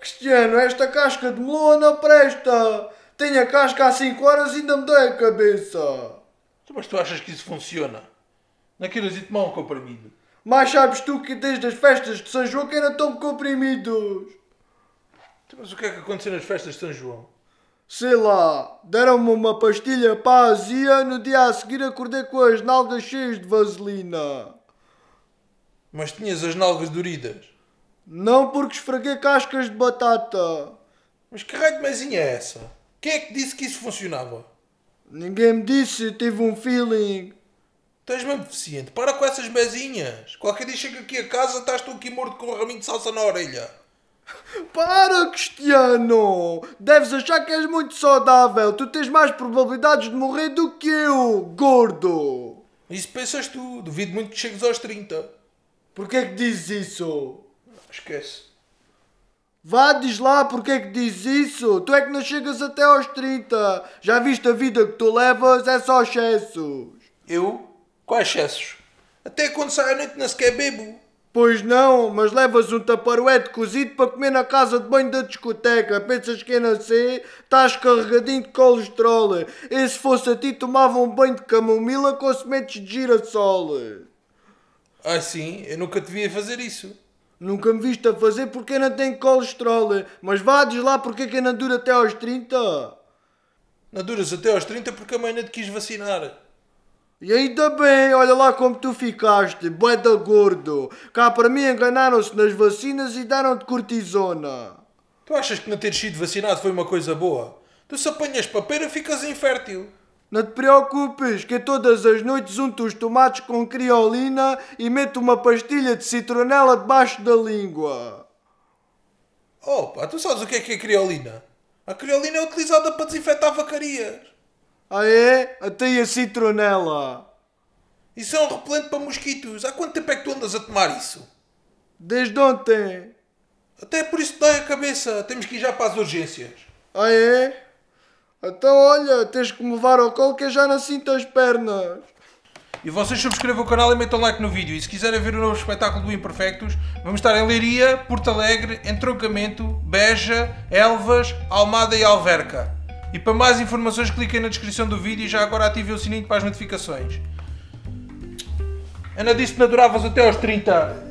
Cristiano, esta casca de melão não presta. Tenho a casca há 5 horas e ainda me dói a cabeça. Então, mas tu achas que isso funciona? Não queiras ir tomar um comprimido. Mas sabes tu que desde as festas de São João que ainda estão comprimidos. Então, mas o que é que aconteceu nas festas de São João? Sei lá, deram-me uma pastilha para a azia, no dia a seguir acordei com as nalgas cheias de vaselina. Mas tinhas as nalgas duridas? Não porque esfreguei cascas de batata. Mas que raio de mesinha é essa? Quem é que disse que isso funcionava? Ninguém me disse, tive um feeling. Estás mesmo deficiente, para com essas mesinhas. Qualquer dia chega aqui a casa, estás tu aqui morto com um raminho de salsa na orelha. Para, Cristiano! Deves achar que és muito saudável. Tu tens mais probabilidades de morrer do que eu, gordo. Isso pensas tu. Duvido muito que chegues aos 30. Porquê que dizes isso? Esquece. Vá, diz lá porque é que dizes isso. Tu é que não chegas até aos 30. Já viste a vida que tu levas? É só excessos. Eu? Quais excessos? Até quando sai à noite não sequer bebo. Pois não, mas levas um taparuete cozido para comer na casa de banho da discoteca. Pensas que é nascer? Estás carregadinho de colesterol. E se fosse a ti, tomava um banho de camomila com sementes de girassol. Ah, sim? Eu nunca devia fazer isso. Nunca me viste a fazer porque ainda tenho colesterol. Mas vá, diz lá porque é que ainda dura até aos 30. Não duras até aos 30 porque a mãe não te quis vacinar. E ainda bem, olha lá como tu ficaste, boeda gordo. Cá para mim enganaram-se nas vacinas e deram-te cortisona. Tu achas que não teres sido vacinado foi uma coisa boa? Tu se apanhas papeira ficas infértil. Não te preocupes, que todas as noites unto os tomates com criolina e meto uma pastilha de citronela debaixo da língua. Oh pá, tu sabes o que é que é criolina? A criolina é utilizada para desinfetar vacarias. Ah é? Até a citronela. Isso é um repelente para mosquitos. Há quanto tempo é que tu andas a tomar isso? Desde ontem. Até por isso dói a cabeça. Temos que ir já para as urgências. Ah é? Então olha, tens que me levar ao colo que eu já não sinto as pernas. E vocês subscrevam o canal e metam like no vídeo. E se quiserem ver o novo espetáculo do Imperfectos, vamos estar em Leiria, Porto Alegre, Entroncamento, Beja, Elvas, Almada e Alverca. E para mais informações cliquem na descrição do vídeo e já agora ativem o sininho para as notificações. Ana disse que não até aos 30.